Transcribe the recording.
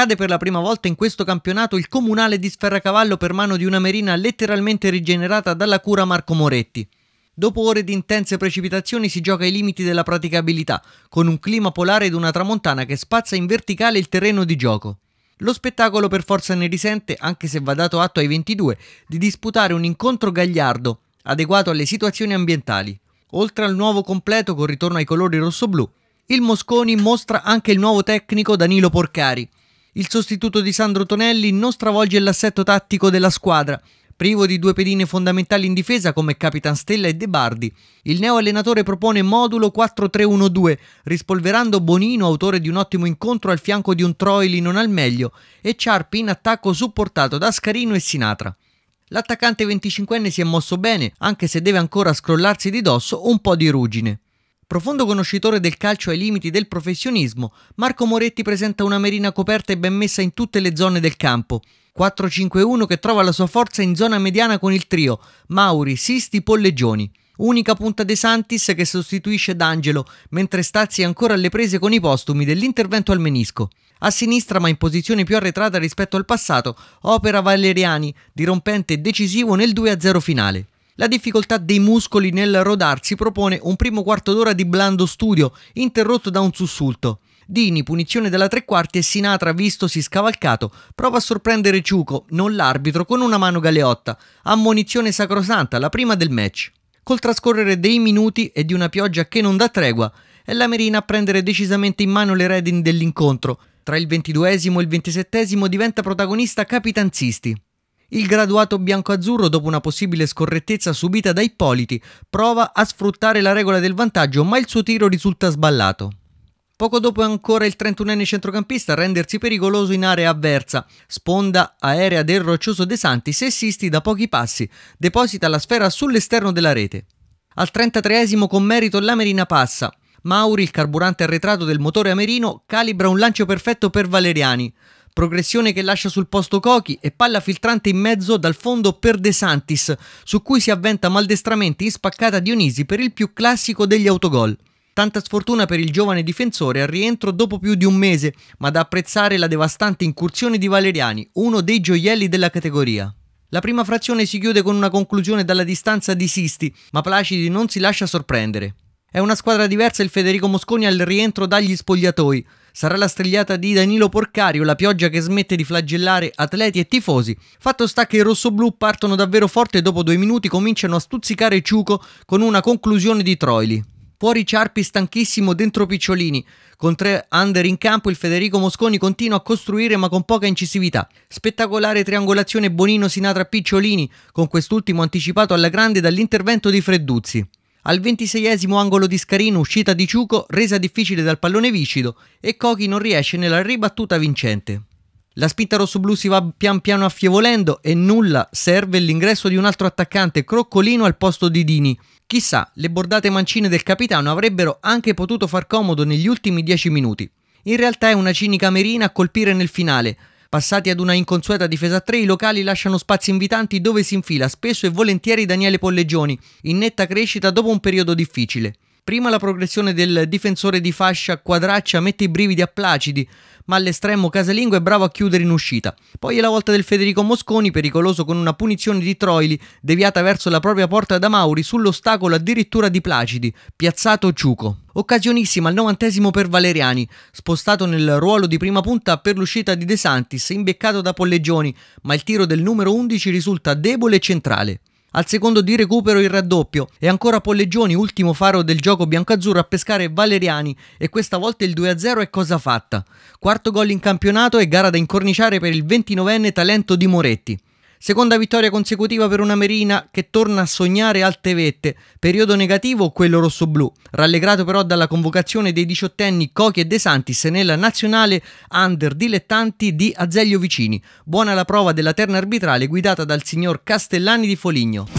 Cade per la prima volta in questo campionato il comunale di Sferracavallo per mano di una merina letteralmente rigenerata dalla cura Marco Moretti. Dopo ore di intense precipitazioni si gioca ai limiti della praticabilità, con un clima polare ed una tramontana che spazza in verticale il terreno di gioco. Lo spettacolo per forza ne risente, anche se va dato atto ai 22, di disputare un incontro gagliardo, adeguato alle situazioni ambientali. Oltre al nuovo completo con ritorno ai colori rosso-blu, il Mosconi mostra anche il nuovo tecnico Danilo Porcari, il sostituto di Sandro Tonelli non stravolge l'assetto tattico della squadra. Privo di due pedine fondamentali in difesa come Capitan Stella e De Bardi, il neo allenatore propone modulo 4-3-1-2, rispolverando Bonino, autore di un ottimo incontro al fianco di un Troili non al meglio, e Ciarpi in attacco supportato da Scarino e Sinatra. L'attaccante 25enne si è mosso bene, anche se deve ancora scrollarsi di dosso un po' di ruggine. Profondo conoscitore del calcio ai limiti del professionismo, Marco Moretti presenta una merina coperta e ben messa in tutte le zone del campo. 4-5-1 che trova la sua forza in zona mediana con il trio Mauri, Sisti, Pollegioni. Unica punta De Santis che sostituisce D'Angelo, mentre Stazzi è ancora alle prese con i postumi dell'intervento al menisco. A sinistra, ma in posizione più arretrata rispetto al passato, opera Valeriani, dirompente e decisivo nel 2-0 finale. La difficoltà dei muscoli nel rodarsi propone un primo quarto d'ora di blando studio, interrotto da un sussulto. Dini, punizione della tre quarti e Sinatra, vistosi scavalcato, prova a sorprendere Ciuco, non l'arbitro, con una mano galeotta. Ammonizione sacrosanta, la prima del match. Col trascorrere dei minuti e di una pioggia che non dà tregua, è la Merina a prendere decisamente in mano le redini dell'incontro. Tra il ventiduesimo e il ventisettesimo diventa protagonista Capitanzisti. Il graduato bianco-azzurro, dopo una possibile scorrettezza subita da Ippoliti, prova a sfruttare la regola del vantaggio, ma il suo tiro risulta sballato. Poco dopo è ancora il 31enne centrocampista a rendersi pericoloso in area avversa. Sponda aerea del roccioso De Santi, se assisti da pochi passi, deposita la sfera sull'esterno della rete. Al 33esimo con merito l'Amerina passa. Mauri, il carburante arretrato del motore amerino, calibra un lancio perfetto per Valeriani progressione che lascia sul posto Cochi e palla filtrante in mezzo dal fondo per De Santis, su cui si avventa maldestramente in spaccata Dionisi per il più classico degli autogol. Tanta sfortuna per il giovane difensore al rientro dopo più di un mese, ma da apprezzare la devastante incursione di Valeriani, uno dei gioielli della categoria. La prima frazione si chiude con una conclusione dalla distanza di Sisti, ma Placidi non si lascia sorprendere. È una squadra diversa il Federico Mosconi al rientro dagli spogliatoi. Sarà la strigliata di Danilo Porcario la pioggia che smette di flagellare atleti e tifosi. Fatto sta che i rossoblù partono davvero forte e dopo due minuti cominciano a stuzzicare Ciuco con una conclusione di Troili. Fuori Ciarpi stanchissimo dentro Picciolini. Con tre under in campo il Federico Mosconi continua a costruire ma con poca incisività. Spettacolare triangolazione Bonino-Sinatra-Picciolini, con quest'ultimo anticipato alla grande dall'intervento di Fredduzzi. Al 26esimo angolo di Scarino, uscita di Ciuco, resa difficile dal pallone vicido e Cochi non riesce nella ribattuta vincente. La spinta rossoblù si va pian piano affievolendo e nulla serve l'ingresso di un altro attaccante, Croccolino, al posto di Dini. Chissà, le bordate mancine del capitano avrebbero anche potuto far comodo negli ultimi 10 minuti. In realtà è una cinica merina a colpire nel finale, Passati ad una inconsueta difesa a 3, i locali lasciano spazi invitanti dove si infila spesso e volentieri Daniele Pollegioni, in netta crescita dopo un periodo difficile. Prima la progressione del difensore di fascia quadraccia mette i brividi a Placidi, ma all'estremo casalingo è bravo a chiudere in uscita. Poi è la volta del Federico Mosconi, pericoloso con una punizione di Troili, deviata verso la propria porta da Mauri sull'ostacolo addirittura di Placidi, piazzato Ciuco. Occasionissima al novantesimo per Valeriani, spostato nel ruolo di prima punta per l'uscita di De Santis, imbeccato da Polleggioni, ma il tiro del numero 11 risulta debole e centrale. Al secondo di recupero il raddoppio e ancora Polleggioni, ultimo faro del gioco biancazzurro a pescare Valeriani e questa volta il 2-0 è cosa fatta. Quarto gol in campionato e gara da incorniciare per il 29enne talento di Moretti. Seconda vittoria consecutiva per una Merina che torna a sognare alte vette. Periodo negativo quello rosso-blu, rallegrato però dalla convocazione dei diciottenni Cochi e De Santis nella nazionale under dilettanti di Azeglio Vicini. Buona la prova della terna arbitrale guidata dal signor Castellani di Foligno.